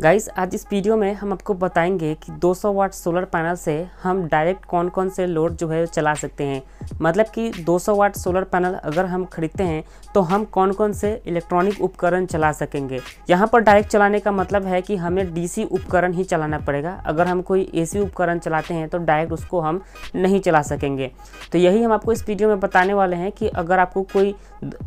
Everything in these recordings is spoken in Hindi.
गाइस आज इस वीडियो में हम आपको बताएंगे कि 200 वाट सोलर पैनल से हम डायरेक्ट कौन कौन से लोड जो है चला सकते हैं मतलब कि 200 वाट सोलर पैनल अगर हम खरीदते हैं तो हम कौन कौन से इलेक्ट्रॉनिक उपकरण चला सकेंगे यहाँ पर डायरेक्ट चलाने का मतलब है कि हमें डीसी उपकरण ही चलाना पड़ेगा अगर हम कोई ए उपकरण चलाते हैं तो डायरेक्ट उसको हम नहीं चला सकेंगे तो यही हम आपको इस वीडियो में बताने वाले हैं कि अगर आपको कोई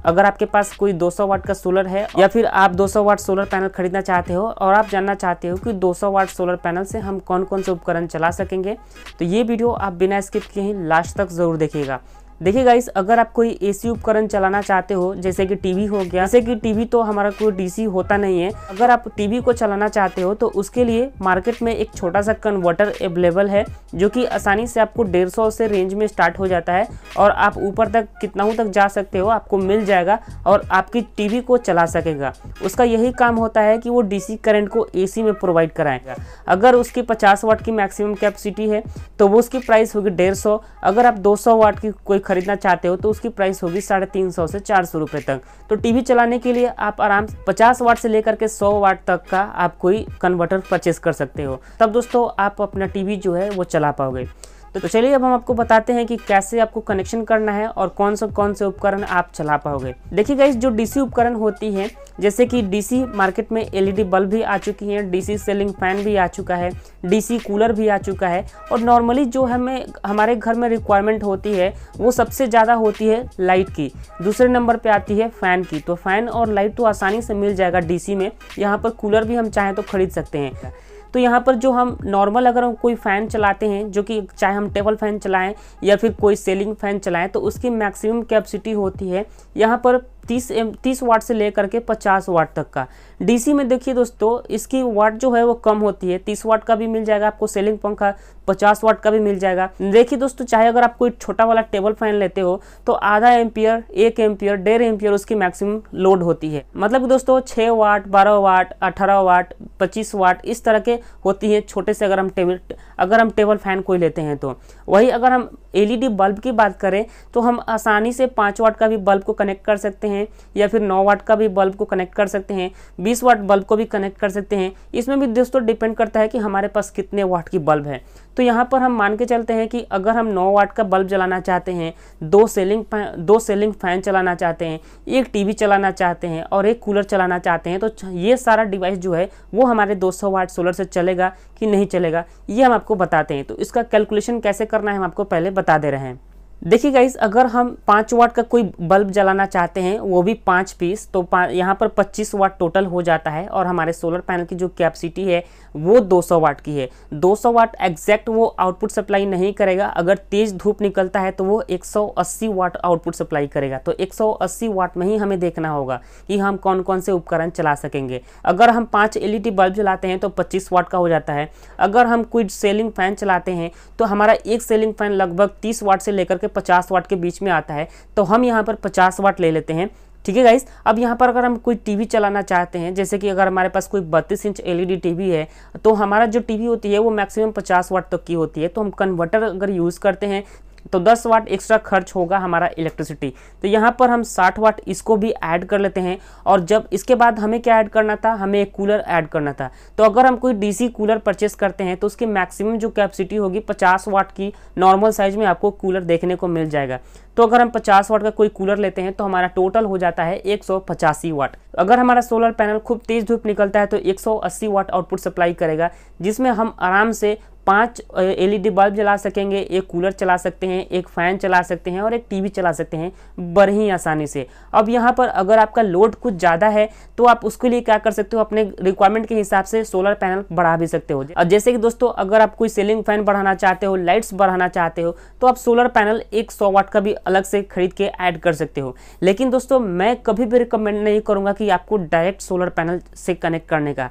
अगर आपके पास कोई दो वाट का सोलर है या फिर आप दो वाट सोलर पैनल खरीदना चाहते हो और आप जानना चाहते हो कि 200 वाट सोलर पैनल से हम कौन कौन से उपकरण चला सकेंगे तो ये वीडियो आप बिना स्किप के ही लास्ट तक ज़रूर देखिएगा देखिए गाइस अगर आप कोई एसी उपकरण चलाना चाहते हो जैसे कि टीवी हो गया जैसे कि टीवी तो हमारा कोई डीसी होता नहीं है अगर आप टीवी को चलाना चाहते हो तो उसके लिए मार्केट में एक छोटा सा कन्वर्टर अवेलेबल है जो कि आसानी से आपको डेढ़ सौ से रेंज में स्टार्ट हो जाता है और आप ऊपर तक कितना तक जा सकते हो आपको मिल जाएगा और आपकी टी को चला सकेगा उसका यही काम होता है कि वो डी करंट को ए में प्रोवाइड कराएगा अगर उसकी पचास वाट की मैक्सिमम कैपेसिटी है तो वो उसकी प्राइस होगी डेढ़ अगर आप दो वाट की कोई खरीदना चाहते हो तो उसकी प्राइस होगी साढ़े तीन सौ से चार सौ रुपये तक तो टीवी चलाने के लिए आप आराम से पचास वाट से लेकर के सौ वाट तक का आप कोई कन्वर्टर परचेस कर सकते हो तब दोस्तों आप अपना टीवी जो है वो चला पाओगे तो, तो चलिए अब हम आपको बताते हैं कि कैसे आपको कनेक्शन करना है और कौन सा कौन से उपकरण आप चला पाओगे देखिए गाइस जो डीसी उपकरण होती है जैसे कि डीसी मार्केट में एलईडी बल्ब e भी आ चुकी है डीसी सेलिंग फैन भी आ चुका है डीसी कूलर भी आ चुका है और नॉर्मली जो हमें हमारे घर में रिक्वायरमेंट होती है वो सबसे ज़्यादा होती है लाइट की दूसरे नंबर पे आती है फ़ैन की तो फ़ैन और लाइट तो आसानी से मिल जाएगा डीसी में यहाँ पर कूलर भी हम चाहें तो खरीद सकते हैं तो यहाँ पर जो हम नॉर्मल अगर हम कोई फ़ैन चलाते हैं जो कि चाहे हम टेबल फ़ैन चलाएं या फिर कोई सेलिंग फ़ैन चलाएं तो उसकी मैक्सिमम कैपेसिटी होती है यहाँ पर तीस एम तीस वाट से लेकर के पचास वाट तक का डीसी में देखिए दोस्तों इसकी वाट जो है वो कम होती है तीस वाट का भी मिल जाएगा आपको सेलिंग पंखा पचास वाट का भी मिल जाएगा देखिए दोस्तों चाहे अगर आप कोई छोटा वाला टेबल फैन लेते हो तो आधा एम्पियर एक एम्पियर डेढ़ एम्पियर उसकी मैक्सिमम लोड होती है मतलब दोस्तों छः वाट बारह वाट अठारह वाट पच्चीस वाट इस तरह के होती हैं छोटे से अगर हम टेबल अगर हम टेबल फैन कोई लेते हैं तो वही अगर हम एल बल्ब e की बात करें तो हम आसानी से पाँच वाट का भी बल्ब को कनेक्ट कर सकते हैं हैं या फिर 9 वाट का भी बल्ब को कनेक्ट कर सकते हैं 20 वाट बल्ब को भी कनेक्ट कर सकते हैं इसमें भी दोस्तों डिपेंड करता है कि हमारे पास कितने वाट की बल्ब है तो यहाँ पर हम मान के चलते हैं कि अगर हम 9 वाट का बल्ब जलाना चाहते हैं दो सेलिंग दो सेलिंग फैन चलाना चाहते हैं एक टीवी चलाना चाहते हैं और एक कूलर चलाना चाहते हैं तो ये सारा डिवाइस जो है वो हमारे 200 वाट सोलर से चलेगा कि नहीं चलेगा ये हम आपको बताते हैं तो इसका कैलकुलेशन कैसे करना है हम आपको पहले बता दे रहे हैं देखिए गाइज अगर हम पाँच वाट का कोई बल्ब जलाना चाहते हैं वो भी पाँच पीस तो पा, यहाँ पर पच्चीस वाट टोटल हो जाता है और हमारे सोलर पैनल की जो कैपेसिटी है वो दो सौ वाट की है दो सौ वाट एग्जैक्ट वो आउटपुट सप्लाई नहीं करेगा अगर तेज़ धूप निकलता है तो वो एक सौ अस्सी वाट आउटपुट सप्लाई करेगा तो एक सौ अस्सी वाट में ही हमें देखना होगा कि हम कौन कौन से उपकरण चला सकेंगे अगर हम पाँच एल बल्ब जलाते हैं तो पच्चीस वाट का हो जाता है अगर हम कोई सेलिंग फ़ैन चलाते हैं तो हमारा एक सेलिंग फ़ैन लगभग तीस वाट से लेकर के पचास वाट के बीच में आता है तो हम यहाँ पर पचास वाट ले लेते हैं ठीक है गाइस अब यहाँ पर अगर हम कोई टीवी चलाना चाहते हैं जैसे कि अगर हमारे पास कोई बत्तीस इंच एलईडी टीवी e है तो हमारा जो टीवी होती है वो मैक्सिमम 50 वाट तक की होती है तो हम कन्वर्टर अगर यूज़ करते हैं तो 10 वाट एक्स्ट्रा खर्च होगा हमारा इलेक्ट्रिसिटी तो यहाँ पर हम 60 वाट इसको भी ऐड कर लेते हैं और जब इसके बाद हमें क्या ऐड करना था हमें एक कूलर ऐड करना था तो अगर हम कोई डीसी कूलर परचेस करते हैं तो उसकी मैक्सिमम जो कैपेसिटी होगी 50 वाट की नॉर्मल साइज में आपको कूलर देखने को मिल जाएगा तो अगर हम 50 वाट का कोई कूलर लेते हैं तो हमारा टोटल हो जाता है एक वाट अगर हमारा सोलर पैनल खूब तेज़ धूप निकलता है तो 180 वाट आउटपुट सप्लाई करेगा जिसमें हम आराम से पांच एलईडी बल्ब जला सकेंगे एक कूलर चला सकते हैं एक फ़ैन चला सकते हैं और एक टीवी चला सकते हैं बड़े ही आसानी से अब यहाँ पर अगर आपका लोड कुछ ज़्यादा है तो आप उसके लिए क्या कर सकते हो अपने रिक्वायरमेंट के हिसाब से सोलर पैनल बढ़ा भी सकते हो और जैसे कि दोस्तों अगर आप कोई सेलिंग फ़ैन बढ़ाना चाहते हो लाइट्स बढ़ाना चाहते हो तो आप सोलर पैनल एक सौ वाट का भी अलग से खरीद के ऐड कर सकते हो लेकिन दोस्तों मैं कभी भी रिकमेंड नहीं करूँगा कि आपको डायरेक्ट सोलर पैनल से कनेक्ट करने का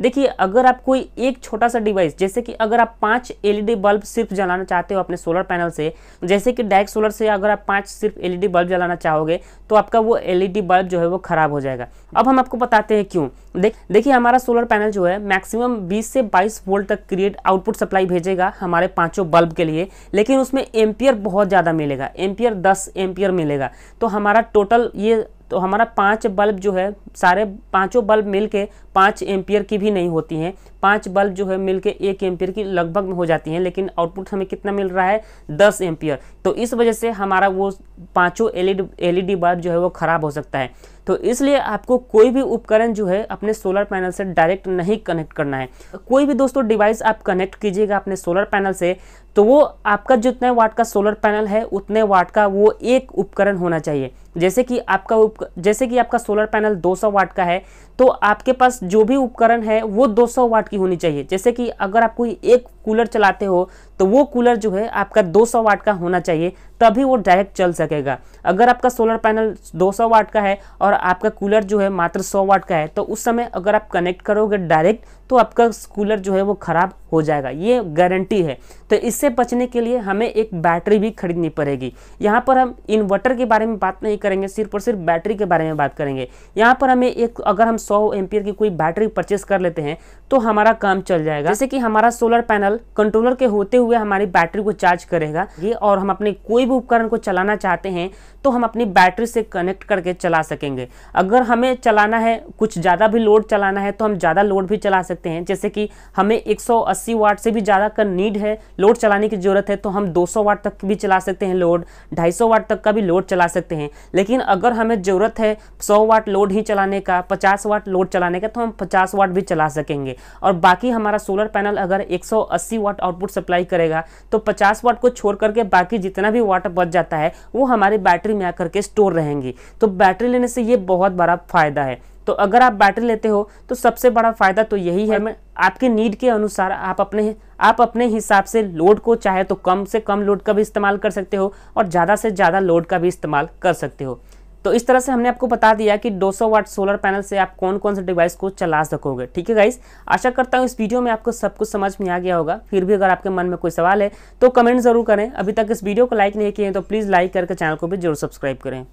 देखिए अगर आप कोई एक छोटा सा डिवाइस जैसे कि अगर आप आप पांच एलईडी बल्ब सिर्फ जलाना चाहते हो अपने सोलर पैनल से जैसे कि डायरेक्ट सोलर से अगर आप पांच सिर्फ एलईडी बल्ब जलाना चाहोगे तो आपका वो एलईडी बल्ब जो है वो खराब हो जाएगा अब हम आपको बताते हैं क्यों देख देखिए हमारा सोलर पैनल जो है मैक्सिमम 20 से 22 वोल्ट तक क्रिएट आउटपुट सप्लाई भेजेगा हमारे पांचों बल्ब के लिए लेकिन उसमें एम्पियर बहुत ज़्यादा मिलेगा एम्पियर दस एम्पियर मिलेगा तो हमारा टोटल ये तो हमारा पांच बल्ब जो है सारे पांचों बल्ब मिलके पाँच एम्पियर की भी नहीं होती हैं पांच बल्ब जो है मिलकर एक एम्पियर की लगभग हो जाती हैं लेकिन आउटपुट हमें कितना मिल रहा है दस एम्पियर तो इस वजह से हमारा वो पांचों एल ई बल्ब जो है वो ख़राब हो सकता है तो इसलिए आपको कोई भी उपकरण जो है अपने सोलर पैनल से डायरेक्ट नहीं कनेक्ट करना है कोई भी दोस्तों डिवाइस आप कनेक्ट कीजिएगा अपने सोलर पैनल से तो वो आपका जितने वाट का सोलर पैनल है उतने वाट का वो एक उपकरण होना चाहिए जैसे कि आपका उप जैसे कि आपका सोलर पैनल 200 वाट का है तो आपके पास जो भी उपकरण है वो 200 वाट की होनी चाहिए जैसे कि अगर आप कोई एक कूलर चलाते हो तो वो कूलर जो है आपका 200 वाट का होना चाहिए तभी वो डायरेक्ट चल सकेगा अगर आपका सोलर पैनल 200 वाट का है और आपका कूलर जो है मात्र 100 वाट का है तो उस समय अगर आप कनेक्ट करोगे डायरेक्ट तो आपका कूलर जो है वो ख़राब हो जाएगा ये गारंटी है तो इससे बचने के लिए हमें एक बैटरी भी खरीदनी पड़ेगी यहाँ पर हम इन्वर्टर के बारे में बात नहीं करेंगे सिर्फ और सिर्फ बैटरी के बारे में बात करेंगे यहाँ पर हमें एक अगर हम सौ एम्पियर की कोई बैटरी परचेस कर लेते हैं तो हमारा काम चल जाएगा जैसे कि हमारा सोलर पैनल कंट्रोलर के होते हुए हमारी बैटरी को चार्ज करेगा ये और हम अपने कोई भी उपकरण को चलाना चाहते हैं तो हम अपनी बैटरी से कनेक्ट करके चला सकेंगे अगर हमें चलाना है कुछ ज़्यादा भी लोड चलाना है तो हम ज़्यादा लोड भी चला सकते हैं जैसे कि हमें 180 वाट से भी ज़्यादा का नीड है लोड चलाने की ज़रूरत है तो हम 200 वाट तक भी चला सकते हैं लोड 250 वाट तक का भी लोड चला सकते हैं लेकिन अगर हमें ज़रूरत है सौ वाट लोड ही चलाने का पचास वाट लोड चलाने का तो हम पचास वाट भी चला सकेंगे और बाकी हमारा सोलर पैनल अगर 180 80 वाट आउटपुट सप्लाई करेगा तो 50 वाट को छोड़ करके बाकी जितना भी वाट बच जाता है वो हमारी बैटरी में आकर के स्टोर रहेंगी तो बैटरी लेने से ये बहुत बड़ा फ़ायदा है तो अगर आप बैटरी लेते हो तो सबसे बड़ा फ़ायदा तो यही है मैं आपके नीड के अनुसार आप अपने आप अपने हिसाब से लोड को चाहे तो कम से कम लोड का भी इस्तेमाल कर सकते हो और ज़्यादा से ज़्यादा लोड का भी इस्तेमाल कर सकते हो तो इस तरह से हमने आपको बता दिया कि 200 वाट सोलर पैनल से आप कौन कौन से डिवाइस को चला सकोगे ठीक है गाइस आशा करता हूँ इस वीडियो में आपको सब कुछ समझ में आ गया होगा फिर भी अगर आपके मन में कोई सवाल है तो कमेंट जरूर करें अभी तक इस वीडियो को लाइक नहीं किए तो प्लीज़ लाइक करके चैनल को भी जरूर सब्सक्राइब करें